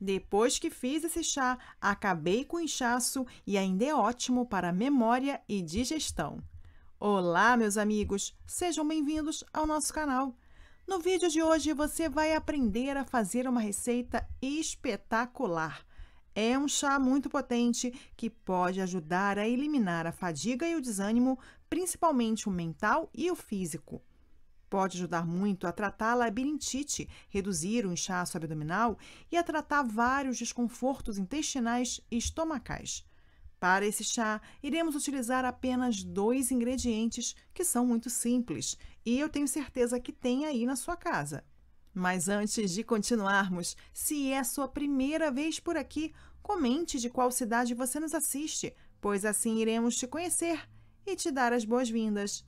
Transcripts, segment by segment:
Depois que fiz esse chá, acabei com o inchaço e ainda é ótimo para memória e digestão. Olá, meus amigos! Sejam bem-vindos ao nosso canal. No vídeo de hoje, você vai aprender a fazer uma receita espetacular. É um chá muito potente que pode ajudar a eliminar a fadiga e o desânimo, principalmente o mental e o físico. Pode ajudar muito a tratar a labirintite, reduzir o inchaço abdominal e a tratar vários desconfortos intestinais e estomacais. Para esse chá, iremos utilizar apenas dois ingredientes que são muito simples e eu tenho certeza que tem aí na sua casa. Mas antes de continuarmos, se é sua primeira vez por aqui, comente de qual cidade você nos assiste, pois assim iremos te conhecer e te dar as boas-vindas.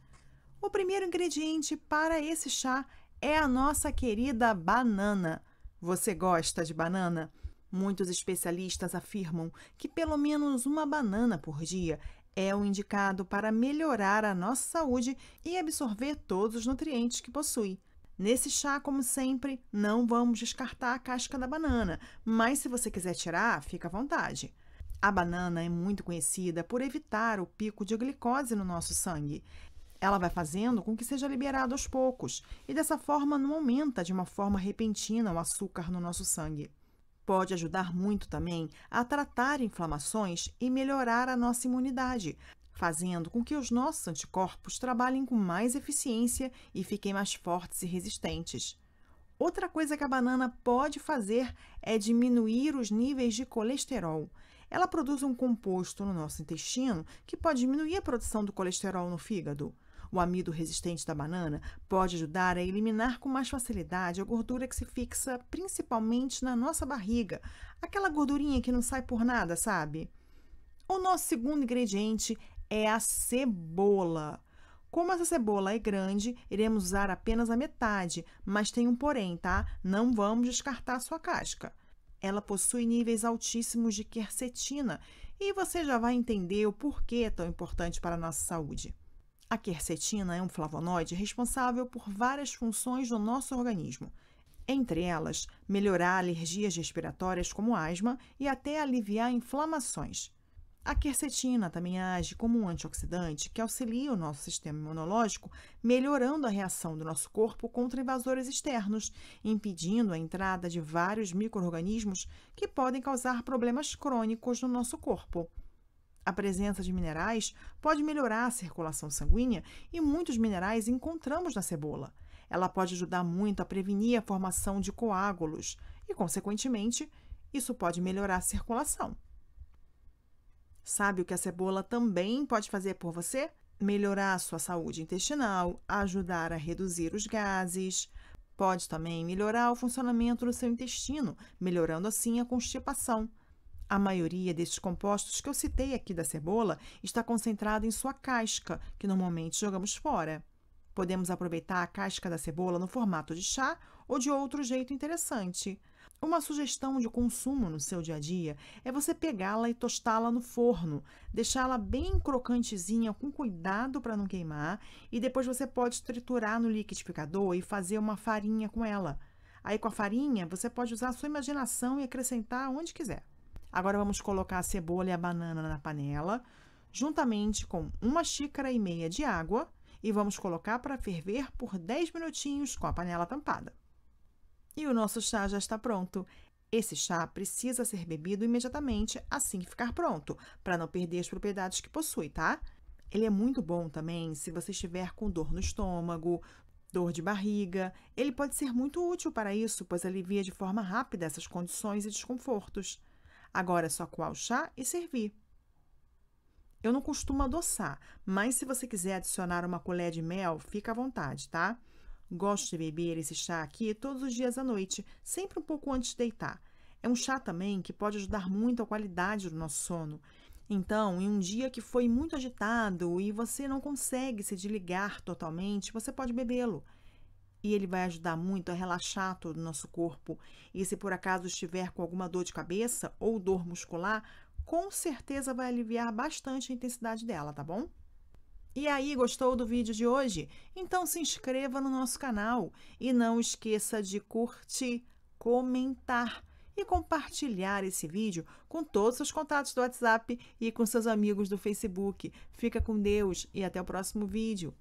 O primeiro ingrediente para esse chá é a nossa querida banana. Você gosta de banana? Muitos especialistas afirmam que pelo menos uma banana por dia é o indicado para melhorar a nossa saúde e absorver todos os nutrientes que possui. Nesse chá, como sempre, não vamos descartar a casca da banana, mas se você quiser tirar, fica à vontade. A banana é muito conhecida por evitar o pico de glicose no nosso sangue. Ela vai fazendo com que seja liberado aos poucos e dessa forma não aumenta de uma forma repentina o açúcar no nosso sangue. Pode ajudar muito também a tratar inflamações e melhorar a nossa imunidade, fazendo com que os nossos anticorpos trabalhem com mais eficiência e fiquem mais fortes e resistentes. Outra coisa que a banana pode fazer é diminuir os níveis de colesterol. Ela produz um composto no nosso intestino que pode diminuir a produção do colesterol no fígado. O amido resistente da banana pode ajudar a eliminar com mais facilidade a gordura que se fixa principalmente na nossa barriga, aquela gordurinha que não sai por nada, sabe? O nosso segundo ingrediente é a cebola. Como essa cebola é grande, iremos usar apenas a metade, mas tem um porém, tá? Não vamos descartar a sua casca. Ela possui níveis altíssimos de quercetina e você já vai entender o porquê é tão importante para a nossa saúde. A quercetina é um flavonoide responsável por várias funções do nosso organismo, entre elas, melhorar alergias respiratórias como asma e até aliviar inflamações. A quercetina também age como um antioxidante que auxilia o nosso sistema imunológico, melhorando a reação do nosso corpo contra invasores externos, impedindo a entrada de vários micro-organismos que podem causar problemas crônicos no nosso corpo. A presença de minerais pode melhorar a circulação sanguínea e muitos minerais encontramos na cebola. Ela pode ajudar muito a prevenir a formação de coágulos e, consequentemente, isso pode melhorar a circulação. Sabe o que a cebola também pode fazer por você? Melhorar a sua saúde intestinal, ajudar a reduzir os gases. Pode também melhorar o funcionamento do seu intestino, melhorando assim a constipação. A maioria desses compostos que eu citei aqui da cebola está concentrada em sua casca, que normalmente jogamos fora. Podemos aproveitar a casca da cebola no formato de chá ou de outro jeito interessante. Uma sugestão de consumo no seu dia a dia é você pegá-la e tostá-la no forno, deixá-la bem crocantezinha com cuidado para não queimar, e depois você pode triturar no liquidificador e fazer uma farinha com ela. Aí com a farinha, você pode usar a sua imaginação e acrescentar onde quiser. Agora vamos colocar a cebola e a banana na panela, juntamente com uma xícara e meia de água, e vamos colocar para ferver por 10 minutinhos com a panela tampada. E o nosso chá já está pronto. Esse chá precisa ser bebido imediatamente assim que ficar pronto, para não perder as propriedades que possui, tá? Ele é muito bom também se você estiver com dor no estômago, dor de barriga. Ele pode ser muito útil para isso, pois alivia de forma rápida essas condições e desconfortos. Agora é só coar o chá e servir. Eu não costumo adoçar, mas se você quiser adicionar uma colher de mel, fica à vontade, tá? Gosto de beber esse chá aqui todos os dias à noite, sempre um pouco antes de deitar. É um chá também que pode ajudar muito a qualidade do nosso sono. Então, em um dia que foi muito agitado e você não consegue se desligar totalmente, você pode bebê-lo e ele vai ajudar muito a relaxar todo o nosso corpo. E se por acaso estiver com alguma dor de cabeça ou dor muscular, com certeza vai aliviar bastante a intensidade dela, tá bom? E aí, gostou do vídeo de hoje? Então se inscreva no nosso canal e não esqueça de curtir, comentar e compartilhar esse vídeo com todos os contatos do WhatsApp e com seus amigos do Facebook. Fica com Deus e até o próximo vídeo.